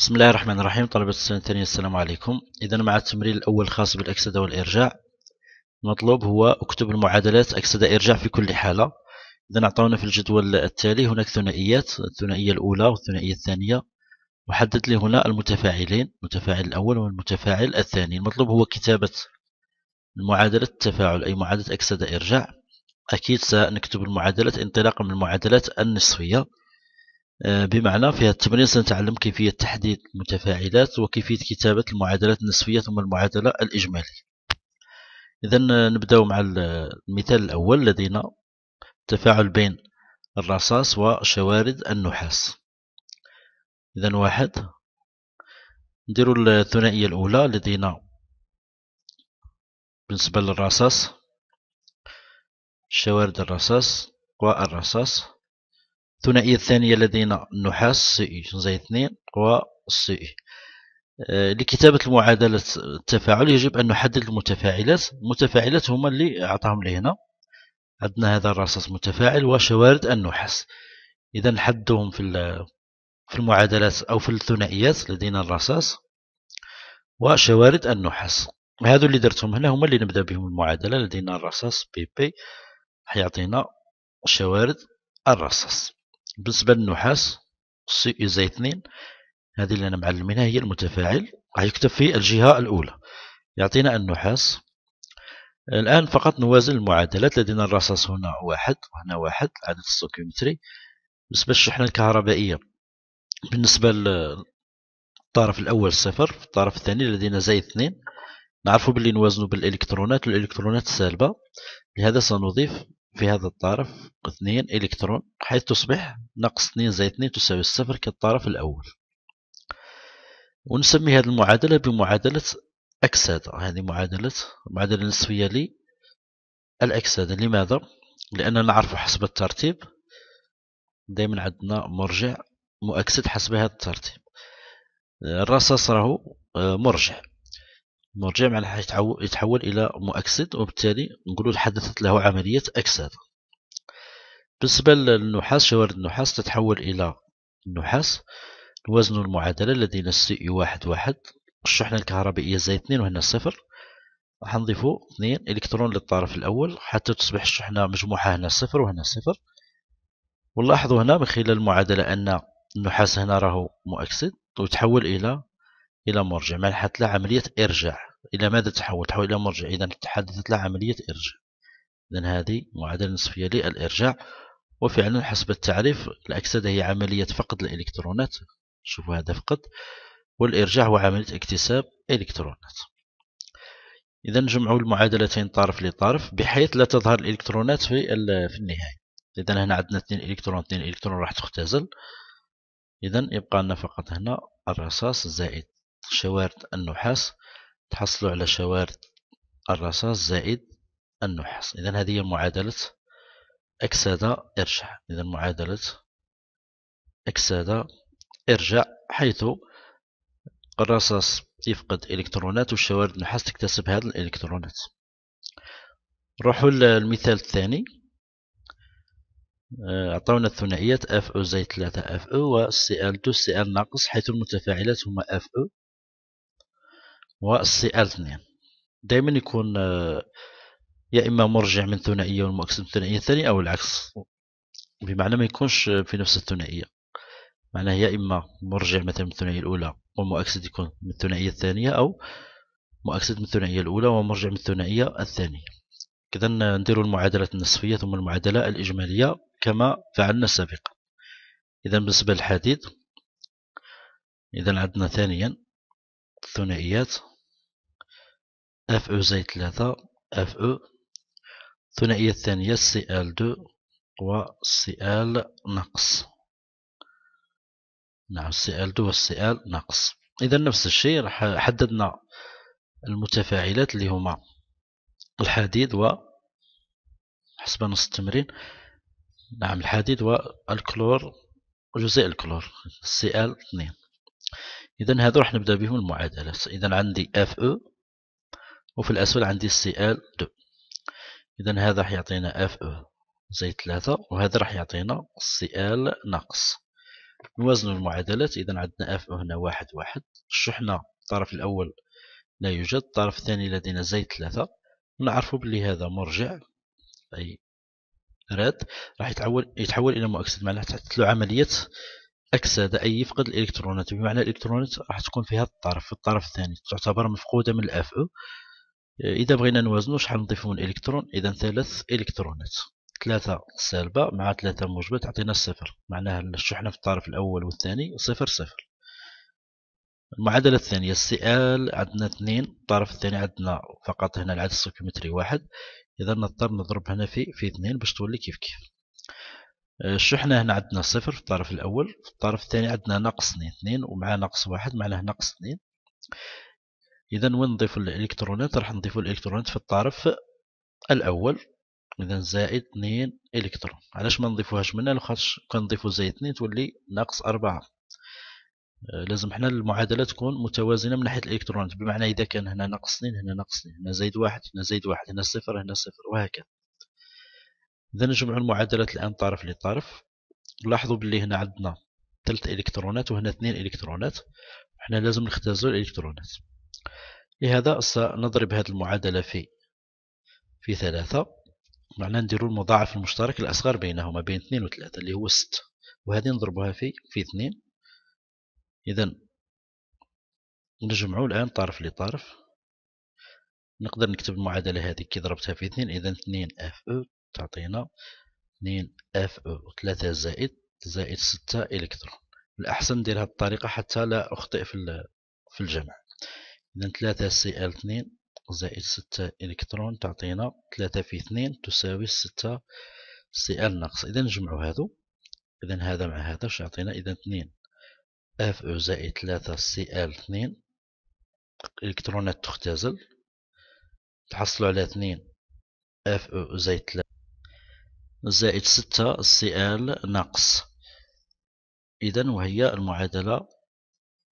بسم الله الرحمن الرحيم طلبة السنة الثانية السلام عليكم إذا مع التمرين الأول الخاص بالأكسدة والإرجاع المطلوب هو اكتب المعادلات أكسدة إرجاع في كل حالة إذا أعطونا في الجدول التالي هناك ثنائيات الثنائية الأولى والثنائية الثانية وحدد لي هنا المتفاعلين المتفاعل الأول والمتفاعل الثاني المطلوب هو كتابة المعادلة التفاعل أي معادلة أكسدة إرجاع أكيد سنكتب المعادلة انطلاقا من المعادلات النصفية آه، بمعنى فيها التمرين سنتعلم كيفية تحديد المتفاعلات وكيفية كتابة المعادلات النسبية ثم المعادلة الإجمالية إذا آه، نبدأ مع المثال الأول لدينا تفاعل بين الرصاص وشوارد النحاس إذا واحد نديرو الثنائية الأولى لدينا بالنسبة للرصاص شوارد الرصاص والرصاص الثنائية الثانية لدينا النحاس سي اي زائد اثنين سي اي آه، لكتابة المعادلة التفاعل يجب أن نحدد المتفاعلات المتفاعلات هما اللي أعطاهم لي هنا عندنا هذا الرصاص متفاعل وشوارد النحاس إذا نحددهم في في المعادلات أو في الثنائيات لدينا الرصاص وشوارد النحاس هذو اللي درتهم هنا هما اللي نبدأ بهم المعادلة لدينا الرصاص بي بي حيعطينا شوارد الرصاص بالنسبة للنحاس سي اي زي اثنين هذه اللي أنا معلمينها هي المتفاعل راح يكتب في الجهة الأولى يعطينا النحاس الآن فقط نوازن المعادلات لدينا الرصاص هنا واحد وهنا واحد عدد السوكيومتري بالنسبة للشحنة الكهربائية بالنسبة للطرف الأول صفر في الطرف الثاني لدينا زي اثنين نعرفوا باللي نوازنوا بالإلكترونات والإلكترونات سالبة لهذا سنضيف في هذا الطرف اثنين إلكترون حيث تصبح ناقص اثنين زائد اثنين تساوي الصفر كالطرف الأول ونسمي هذه المعادلة بمعادلة أكسادة هذه معادلة معادلة نسبية للأكسدة لماذا؟ لأننا نعرف حسب الترتيب دائما عندنا مرجع مؤكسد حسب هذا الترتيب الرصاص راهو آه، مرجع المرجع مع الحاج يتحول إلى مؤكسد وبالتالي نقولوا حدثت له عملية أكساد بالنسبة للنحاس شوارد النحاس تتحول إلى النحاس نوازن المعادلة لدينا إي واحد واحد الشحنة الكهربائية زي اثنين وهنا صفر راح نضيفو اثنين إلكترون للطرف الأول حتى تصبح الشحنة مجموعة هنا صفر وهنا صفر ونلاحظو هنا من خلال المعادلة أن النحاس هنا راهو مؤكسد ويتحول إلى الى مرجع معناها حتلا عمليه ارجاع الى ماذا تحول تحول الى مرجع اذا تحدثت لها عمليه ارجاع اذا هذه معادله نسبيه للارجاع وفعلا حسب التعريف الاكسده هي عمليه فقد الالكترونات شوفوا هذا فقد والارجاع هو عمليه اكتساب الكترونات اذا نجمعوا المعادلتين طرف لطرف بحيث لا تظهر الالكترونات في في النهايه اذا هنا عندنا 2 الكترون 2 الكترون راح تختزل اذا يبقى لنا فقط هنا الرصاص زائد شوارد النحاس تحصلوا على شوارد الرصاص زائد النحاس إذا هذه هي معادلة أكسدة إرجع إذا معادلة أكسدة إرجع حيث الرصاص يفقد إلكترونات والشوارد النحاس تكتسب هذه الإلكترونات نروحوا للمثال الثاني آه، أعطونا الثنائيات اف او زائد 3 اف او و سي ال 2 سي ال ناقص حيث المتفاعلات هما اف او والسي ال2 دائما يكون آه، يا اما مرجع من ثنائيه والمؤكسد من ثنائيه ثانية او العكس بمعنى ما يكونش في نفس الثنائيه معناه يا اما مرجع مثلا من الثنائيه الاولى والمؤكسد يكون من الثنائيه الثانيه او مؤكسد من الثنائيه الاولى ومرجع من الثنائيه الثانيه كذا ندير المعادله النصفيه ثم المعادله الاجماليه كما فعلنا سابقا اذا بالنسبه للحديد اذا عندنا ثانيا الثنائيات اف او زائد ثلاثة اف او الثنائية الثانية سي ال دو و سي ال ناقص نعم سي ال دو و سي ال ناقص إذا نفس الشيء راح حددنا المتفاعلات اللي هما الحديد و حسب نص التمرين نعم الحديد والكلور جزيء الكلور سي ال اثنين إذا هذو راح نبدأ بهم المعادلات إذا عندي اف او وفي الأسفل عندي سي ال دو إذا هذا راح يعطينا اف او زائد ثلاثة وهذا راح يعطينا سي ال ناقص نوازن المعادلات إذا عندنا اف او هنا واحد واحد الشحنة الطرف الأول لا يوجد الطرف الثاني لدينا زائد ثلاثة ونعرف بلي هذا مرجع أي راد راح يتحول يتحول الى مؤكسد معناها تحدث له عمليه اكسده اي يفقد الالكترونات بمعنى الالكترونات راح تكون فيها الطرف في الطرف الثاني تعتبر مفقوده من الاف او اذا بغينا نوازنو شحال نضيفو من الكترون اذا ثلاث الكترونات ثلاثة سالبة مع ثلاثة موجبة تعطينا الصفر معناها الشحنة في الطرف الأول والثاني صفر صفر المعادلة الثانية السؤال عندنا اثنين الطرف الثاني عندنا فقط هنا العدد السكيومتري واحد إذا نضطر نضرب هنا في في اثنين باش تولي كيف كيف الشحنة آه، هنا عندنا صفر في الطرف الأول في الطرف الثاني عندنا ناقص اثنين اثنين ومع ناقص واحد معناه ناقص اثنين اذا وين نضيف الالكترونات راح نضيف الالكترونات في الطرف الاول اذا زائد 2 الكترون علاش ما نضيفوهاش من هنا لخاطش كنضيفو زائد 2 تولي ناقص 4 آه، لازم حنا المعادله تكون متوازنه من ناحيه الالكترونات بمعنى اذا كان هنا ناقص 2 هنا ناقص 2 هنا زائد 1 هنا زائد 1 هنا صفر هنا صفر وهكذا اذا نجمعوا المعادلات الان طرف لطرف لاحظوا باللي هنا عندنا 3 الكترونات وهنا 2 الكترونات حنا لازم نختزل الالكترونات لهذا سنضرب هذه المعادلة في في ثلاثة معنا نديرو المضاعف المشترك الأصغر بينهما بين اثنين وثلاثة اللي هو ست وهذه نضربها في في اثنين إذا نجمعو الآن طرف لطرف نقدر نكتب المعادلة هذه كي ضربتها في اثنين إذا اثنين اف او تعطينا اثنين اف او ثلاثة زائد زائد ستة الكترون الأحسن ندير هاد الطريقة حتى لا أخطئ في في الجمع إذا ثلاثة سي ال اثنين زائد ستة إلكترون تعطينا ثلاثة في اثنين تساوي ستة سي ال ناقص إذا نجمعو هادو إذا هذا مع هذا واش يعطينا إذا اثنين اف او زائد ثلاثة سي ال اثنين إلكترونات تختزل تحصلوا على اثنين اف او زائد ثلاثة زائد ستة سي ال ناقص إذا وهي المعادلة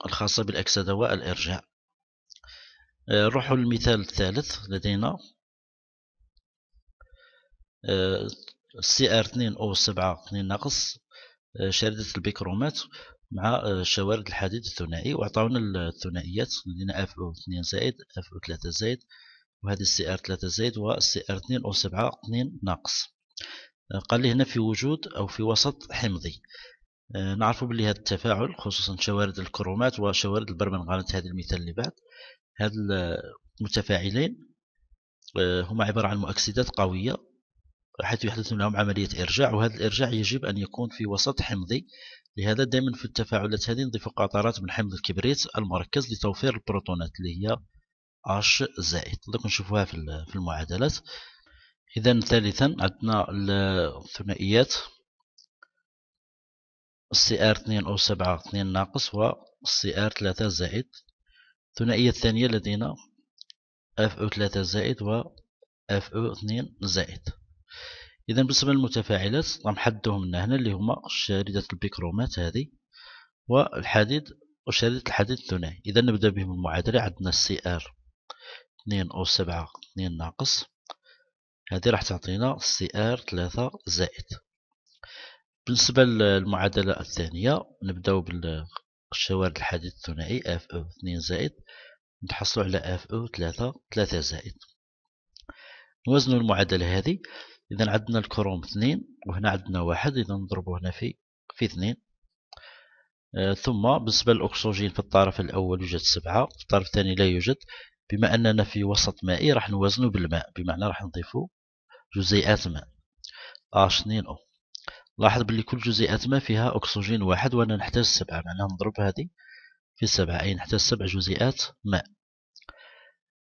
الخاصة بالأكسدة والإرجاع آه، نروحوا للمثال الثالث لدينا آه، سي ار 2 او 7 2 ناقص آه، شاردة البيكرومات مع شوارد الحديد الثنائي وعطاونا الثنائيات لدينا اف او 2 زائد اف او 3 زائد وهذه السي ار 3 زائد والسي ار 2 او 7 2 ناقص قال لي هنا في وجود او في وسط حمضي نعرف بلي هذا التفاعل خصوصا شوارد الكرومات وشوارد البرمنغانات هذه المثال اللي بعد هاد المتفاعلين آه، هما عبارة عن مؤكسدات قوية حيث يحدث لهم عملية إرجاع وهذا الإرجاع يجب أن يكون في وسط حمضي لهذا دائما في التفاعلات هذه نضيف قطرات من حمض الكبريت المركز لتوفير البروتونات اللي هي H زائد دوك نشوفوها في المعادلات إذا ثالثا عندنا الثنائيات cr ار 2 او 7 2 ناقص و cr ار 3 زائد الثنائية الثانية لدينا اف او 3 زائد و اف او 2 زائد اذا بالنسبة للمتفاعلات غنحددوهم من هنا اللي هما شاردة البيكرومات هذه والحديد وشريط الحديد الثنائي إذا نبدأ بهم المعادلة عندنا سي ار اثنين أو سبعة اثنين ناقص هذه راح تعطينا سي ار ثلاثة زائد بالنسبة للمعادلة الثانية نبداو بال الشوارد الحديد الثنائي اف او 2 زائد نتحصلوا على اف او 3 3 زائد نوزن المعادلة هذه إذا عندنا الكروم 2 وهنا عندنا واحد إذا نضربه هنا في في 2 آه، ثم بالنسبة للأكسجين في الطرف الأول يوجد سبعة في الطرف الثاني لا يوجد بما أننا في وسط مائي راح نوزنه بالماء بمعنى راح نضيفه جزيئات ماء H2O آه، لاحظ بلي كل جزيئات ما فيها أكسجين واحد وأنا نحتاج سبعة معناها نضرب هذه في سبعة أي نحتاج سبع جزيئات ماء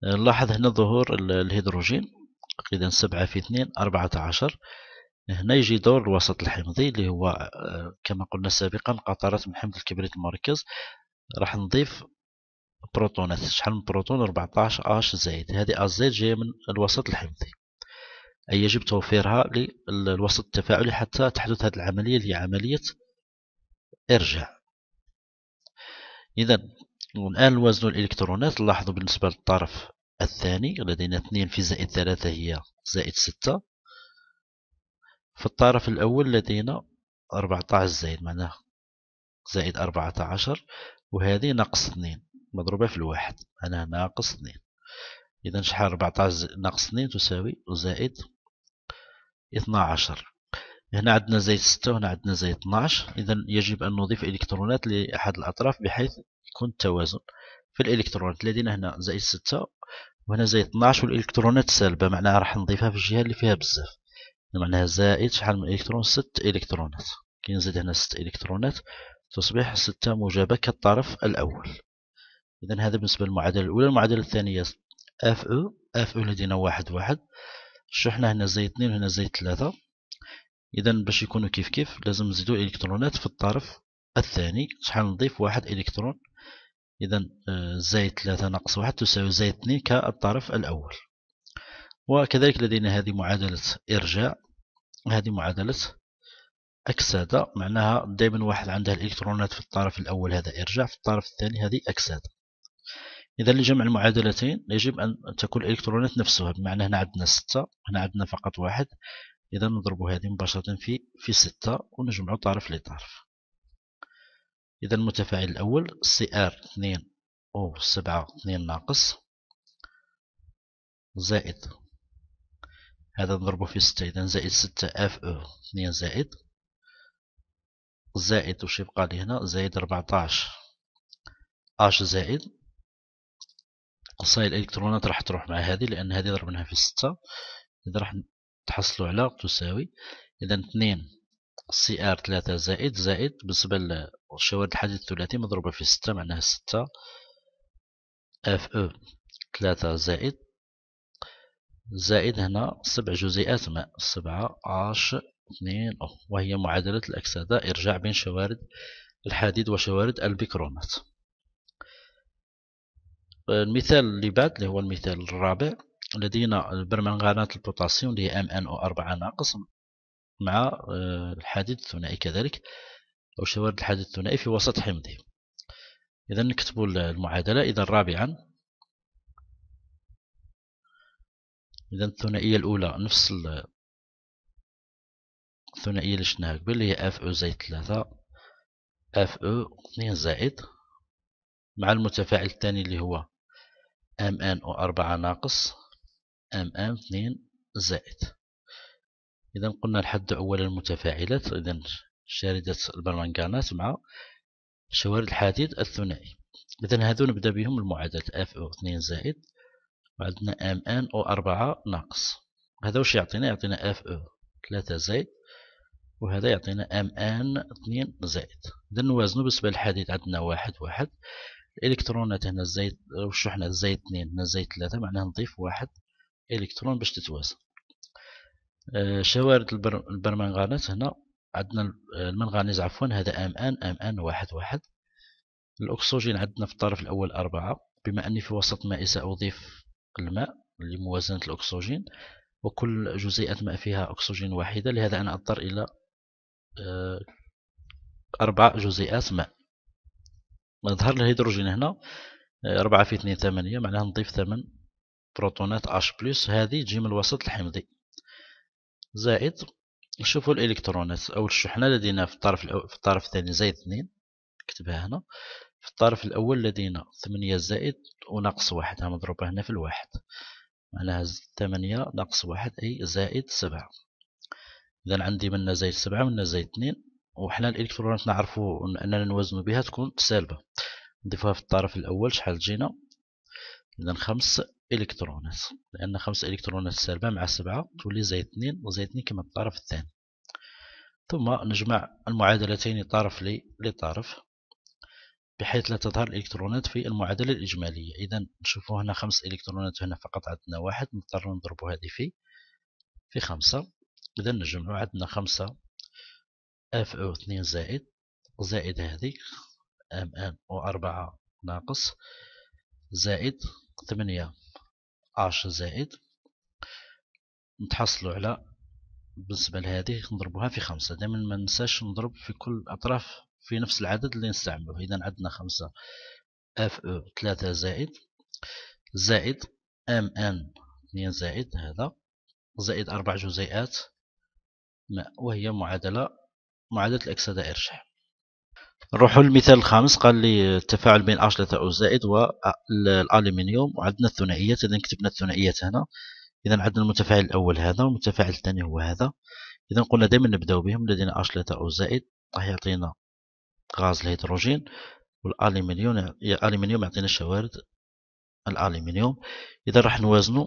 آه، نلاحظ هنا ظهور الهيدروجين إذا سبعة في اثنين أربعة عشر هنا يجي دور الوسط الحمضي اللي هو آه، كما قلنا سابقا قطرات من حمض الكبريت المركز راح نضيف بروتونات شحال من بروتون 14 اش زائد هذه اش زائد جايه من الوسط الحمضي أي يجب توفيرها للوسط التفاعلي حتى تحدث هذه العملية اللي هي عملية إرجاع إذا والآن نوازن الإلكترونات لاحظوا بالنسبة للطرف الثاني لدينا 2 في زائد 3 هي زائد 6 في الطرف الأول لدينا 14 زائد معناه زائد 14 وهذه ناقص 2 مضروبة في الواحد معناها ناقص 2 إذا شحال 14 ناقص 2 تساوي زائد 12 هنا عندنا زائد 6 وهنا عندنا زائد 12 إذا يجب أن نضيف إلكترونات لأحد الأطراف بحيث يكون التوازن في الإلكترونات لدينا هنا زائد 6 وهنا زائد 12 والإلكترونات سالبة معناها راح نضيفها في الجهة اللي فيها بزاف معناها زائد شحال من إلكترون 6 إلكترونات كي نزيد هنا 6 إلكترونات تصبح 6 موجبة كالطرف الأول إذا هذا بالنسبة للمعادلة الأولى المعادلة الثانية اف او اف او لدينا واحد واحد شحنا هنا زي اثنين وهنا زي ثلاثة إذا باش يكونوا كيف كيف لازم نزيدو إلكترونات في الطرف الثاني شحال نضيف واحد إلكترون إذا آه، زائد ثلاثة ناقص واحد تساوي زائد اثنين كالطرف الأول وكذلك لدينا هذه معادلة إرجاع هذه معادلة أكسدة معناها دائما واحد عندها الإلكترونات في الطرف الأول هذا إرجاع في الطرف الثاني هذه أكسدة إذا لجمع المعادلتين يجب أن تكون الإلكترونات نفسها بمعنى هنا عندنا ستة هنا عندنا فقط واحد إذا نضرب هذه مباشرة في في ستة ونجمع طرف لطرف إذا المتفاعل الأول سي آر اثنين أو سبعة اثنين ناقص زائد هذا نضربه في ستة إذا زائد ستة اف او اثنين زائد زائد وش يبقى لي هنا زائد ربعتاش اش زائد قصاية الالكترونات راح تروح مع هذه لان هذه ضربناها في ستة اذا راح تحصلوا على تساوي اذا اثنين سي ار ثلاثة زائد زائد بالنسبة للشوارد الحديد الثلاثي مضروبة في ستة معناها ستة اف او ثلاثة زائد زائد هنا سبع جزيئات ماء سبعة عاش اثنين وهي معادلة الأكسدة إرجاع بين شوارد الحديد وشوارد البيكرونات المثال اللي بعد اللي هو المثال الرابع لدينا برمنغانات البوتاسيوم اللي هي ام ان او 4 ناقص مع آه، الحديد الثنائي كذلك أو شوارد الحديد الثنائي في وسط حمضي إذا نكتبوا المعادلة إذا رابعا إذا الثنائية الأولى نفس الثنائية اللي شفناها قبل اللي هي اف او زائد ثلاثة اف او اثنين زائد مع المتفاعل الثاني اللي هو ام ان 4 ناقص ام ان اثنين زائد إذا قلنا الحد أول المتفاعلات إذا شاردة البرمنجانات مع شوارد الحديد الثنائي إذا هذو نبدأ بهم المعادلات اف او اثنين زائد وعندنا ام ان او أربعة ناقص هذا واش يعطينا يعطينا اف او ثلاثة زائد وهذا يعطينا ام ان اثنين زائد إذا نوازنو بالنسبة للحديد عندنا واحد واحد الالكترونات هنا زائد والشحنة حنا زائد اثنين هنا زائد ثلاثة معناها نضيف واحد الكترون باش تتوازن آه، شوارد البرمنغانات هنا عندنا آه، المنغانيز عفوا هذا ام ان ام ان واحد واحد الاكسجين عندنا في الطرف الاول أربعة بما اني في وسط مائي ساضيف الماء لموازنة الاكسجين وكل جزيئة ماء فيها أكسجين واحدة لهذا أنا أضطر إلى آه، أربع جزيئات ماء ظهر الهيدروجين هنا 4 آه، في 2 8 معناها نضيف 8 بروتونات H+ بلس هذه تجي من الوسط الحمضي زائد نشوفوا الالكترونات او الشحنه لدينا في الطرف الأول في الطرف الثاني زائد 2 نكتبها هنا في الطرف الاول لدينا 8 زائد وناقص 1 مضروبه هنا في الواحد معناها 8 ناقص 1 اي زائد 7 اذا عندي منا زائد 7 منا زائد 2 وحنا الالكترونات نعرفوا اننا نوزنوا بها تكون سالبه نضيفوها في الطرف الأول شحال تجينا إذا خمس إلكترونات لأن خمس إلكترونات سالبة مع سبعة تولي زائد اثنين وزائد اثنين كما الطرف الثاني ثم نجمع المعادلتين طرف لطرف بحيث لا تظهر الإلكترونات في المعادلة الإجمالية إذا نشوفوا هنا خمس إلكترونات هنا فقط عندنا واحد نضطر نضربو هذه في في خمسة إذا نجمعوا عندنا خمسة اف او اثنين زائد زائد هذه ام ان اربعة ناقص زائد ثمانية اش زائد نتحصلوا على بالنسبة لهذه نضربوها في خمسة دائما ما ننساش نضرب في كل الأطراف في نفس العدد اللي نستعمله إذا عندنا خمسة اف او ثلاثة زائد زائد ام ان اثنين زائد هذا زائد أربع جزيئات وهي معادلة معادلة الإكس دائر نروحوا للمثال الخامس قال لي التفاعل بين اش او زائد والالومنيوم وعندنا الثنائيات اذا كتبنا الثنائيات هنا اذا عندنا المتفاعل الاول هذا والمتفاعل الثاني هو هذا اذا قلنا دائما نبداو بهم لدينا اش او زائد راح يعطينا غاز الهيدروجين والالومنيوم يعني الالومنيوم يعطينا الشوارد الالومنيوم اذا راح نوازنو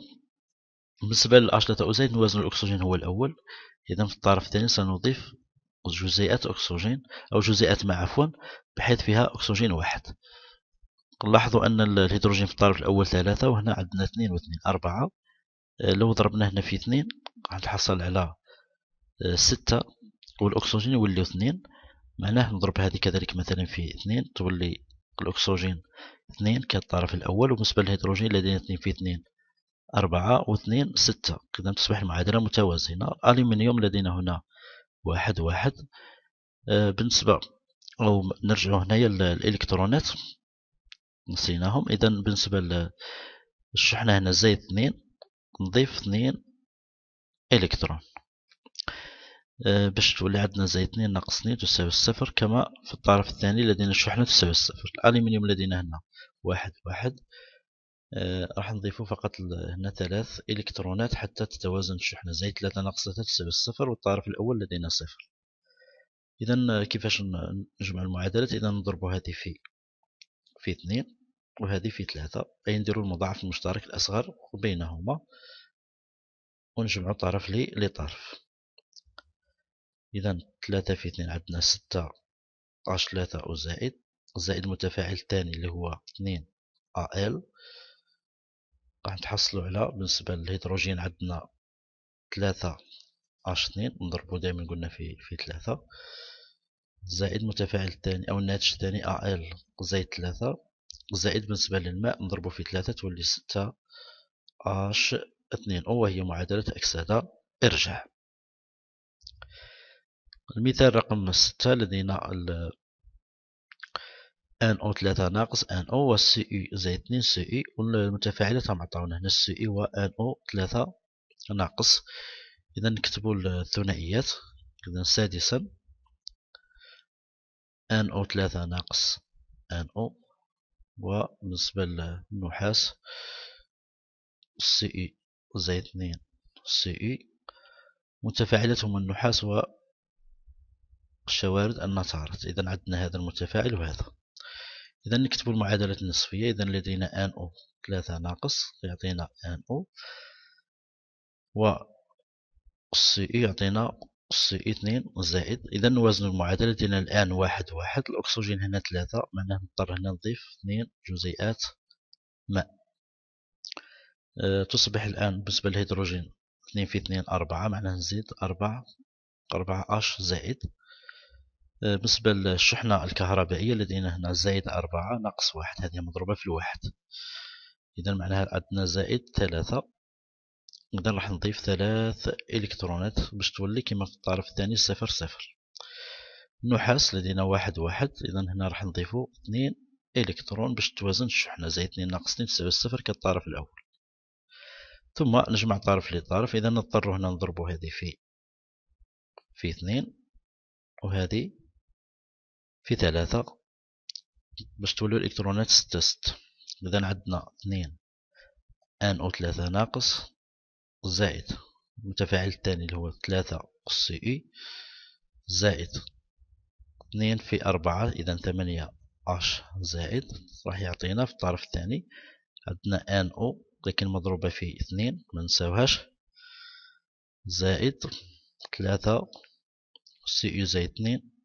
بالنسبه لاش او زائد نوازنو الاكسجين هو الاول اذا في الطرف الثاني سنضيف جزيئات أكسجين أو جزيئات ما عفوا بحيث فيها أكسجين واحد لاحظوا أن الهيدروجين في الطرف الأول ثلاثة وهنا عندنا اثنين واثنين أربعة آه، لو ضربنا هنا في اثنين غنحصل على آه، ستة والأكسجين يوليو اثنين معناه نضرب هذه كذلك مثلا في اثنين تولي الأكسجين اثنين كالطرف الأول وبالنسبة للهيدروجين لدينا اثنين في اثنين أربعة واثنين ستة كذا تصبح المعادلة متوازنة الألمنيوم لدينا هنا واحد واحد آه، بالنسبة أو نرجعو هنايا للإلكترونات نسيناهم إذا بالنسبة للشحنة هنا زائد اثنين نضيف اثنين إلكترون آه، باش تولي عندنا زائد اثنين ناقص اثنين تساوي الصفر كما في الطرف الثاني لدينا الشحنة تساوي الصفر الألمنيوم لدينا هنا واحد واحد آه، راح نضيفو فقط هنا ثلاث إلكترونات حتى تتوازن الشحنة زائد ثلاثة ناقص ثلاثة تساوي الصفر والطرف الأول لدينا صفر إذا آه، كيفاش نجمع المعادلات إذا نضرب هذه في في اثنين وهذه في ثلاثة أي نديرو المضاعف المشترك الأصغر بينهما ونجمعو طرف لي لطرف إذا ثلاثة في اثنين عندنا ستة عشر ثلاثة وزائد زائد المتفاعل الثاني اللي هو اثنين أ ال راح نتحصلوا على بالنسبة للهيدروجين عندنا ثلاثة اش اثنين نضربو دائما قلنا في في ثلاثة زائد متفاعل الثاني أو الناتج الثاني ا ال زائد ثلاثة زائد بالنسبة للماء نضربو في ثلاثة تولي ستة اش اثنين وهي معادلة أكسدة ارجع المثال رقم ستة لدينا ان او 3 ناقص ان او والسي اي زائد 2 سي اي والمتفاعلات راهم عطاونا هنا السي اي و ان او 3 ناقص اذا نكتبوا الثنائيات اذا سادسا ان او 3 ناقص ان او وبالنسبة للنحاس سي اي زائد 2 سي اي متفاعلات هما النحاس والشوارد النتارات اذا عندنا هذا المتفاعل وهذا إذا نكتب المعادلة النصفية إذا لدينا ان او ثلاثة ناقص يعطينا ان او و سي اي e يعطينا سي اي e اثنين زائد إذا وزن المعادلة ديالنا الآن واحد واحد الأكسجين هنا ثلاثة معناه نضطر هنا نضيف اثنين جزيئات ماء أه تصبح الآن بالنسبة للهيدروجين اثنين في اثنين أربعة معناه نزيد أربعة أربعة أش زائد آه، بالنسبة للشحنة الكهربائية لدينا هنا زائد أربعة ناقص واحد هذه مضروبة في الواحد إذا معناها عندنا زائد ثلاثة إذا راح نضيف ثلاث إلكترونات باش تولي كما في الطرف الثاني صفر صفر نحاس لدينا واحد واحد إذا هنا راح نضيفو اثنين إلكترون باش توازن الشحنة زائد اثنين ناقص اثنين تساوي صفر كالطرف الأول ثم نجمع طرف لطرف إذا نضطر هنا نضربو هذه في في اثنين وهذه في ثلاثة باش تولو الإلكترونات ست إذا عندنا اثنين ان او ثلاثة ناقص زائد المتفاعل الثاني اللي هو ثلاثة أس سي إي زائد اثنين في أربعة إذا ثمانية اش زائد راح يعطينا في الطرف الثاني عندنا ان او لكن مضروبة في اثنين منساوهاش زائد ثلاثة سي إي e زائد اثنين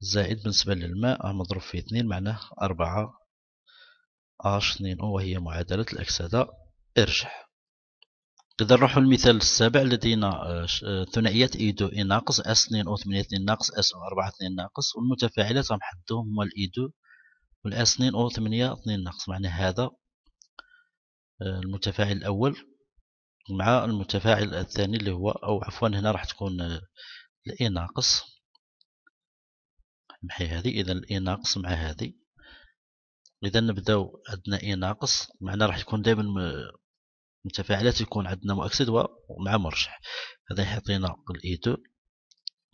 زائد بالنسبة للماء مضروب في اثنين معناه أربعة اش اثنين او وهي معادلة الأكسدة ارجح إذا نروحو للمثال السابع لدينا آه، ثنائيات اي دو اي ناقص اس اثنين او ثمانية اثنين ناقص اس او أربعة اثنين ناقص والمتفاعلات راهم هما الاي دو والاس اثنين او ثمانية اثنين ناقص معناه هذا آه، المتفاعل الأول مع المتفاعل الثاني اللي هو أو عفوا هنا راح تكون آه، الاي ناقص محي هذه إذا الإي ناقص مع هذه إذا نبداو عندنا إي ناقص معنا راح يكون دائما متفاعلات يكون عندنا مؤكسد ومع مرشح هذا يعطينا الإي 2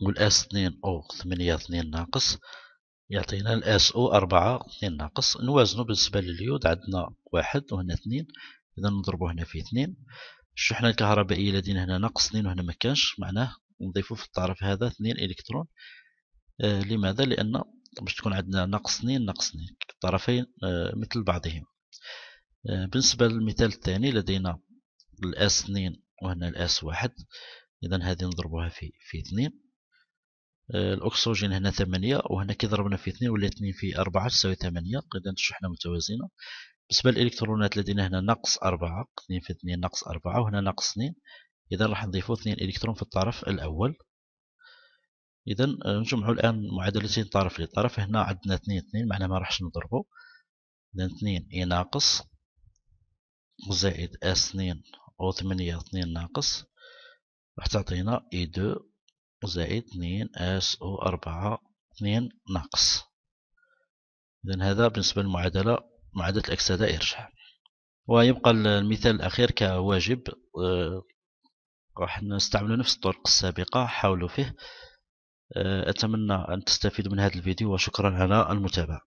والاس 2 او 8 2 ناقص يعطينا الاس او 4 2 ناقص نوازنوا بالنسبه لليود عندنا واحد وهنا 2 اذا نضربوا هنا في 2 الشحنه الكهربائيه لدينا هنا ناقص 2 وهنا ما كانش معناه نضيفوا في الطرف هذا 2 الكترون آه، لماذا لان باش تكون عندنا ناقص اثنين ناقص اثنين الطرفين آه، مثل بعضهم آه، بالنسبه للمثال الثاني لدينا الاس اثنين وهنا الاس واحد اذا هذه نضربوها في في اثنين الاكسجين هنا ثمانية وهنا كي ضربنا في اثنين ولا اثنين في أربعة تساوي ثمانية اذا الشحنه متوازنه بالنسبه للالكترونات لدينا هنا ناقص أربعة اثنين في اثنين ناقص أربعة وهنا ناقص اثنين اذا راح نضيفو اثنين الكترون في الطرف الاول إذا نجمعوا الآن معادلتين طرف لطرف هنا عندنا اثنين اثنين معناها ما راحش نضربو إذا اثنين إي ناقص زائد اس اثنين أو ثمانية اثنين ناقص راح تعطينا إي دو زائد اثنين اس أو أربعة اثنين ناقص إذا هذا بالنسبة للمعادلة معادلة الإكس هذا يرجع ويبقى المثال الأخير كواجب آه، راح نستعمل نفس الطرق السابقة حاولوا فيه آه، أتمنى أن تستفيدوا من هذا الفيديو وشكرا على المتابعة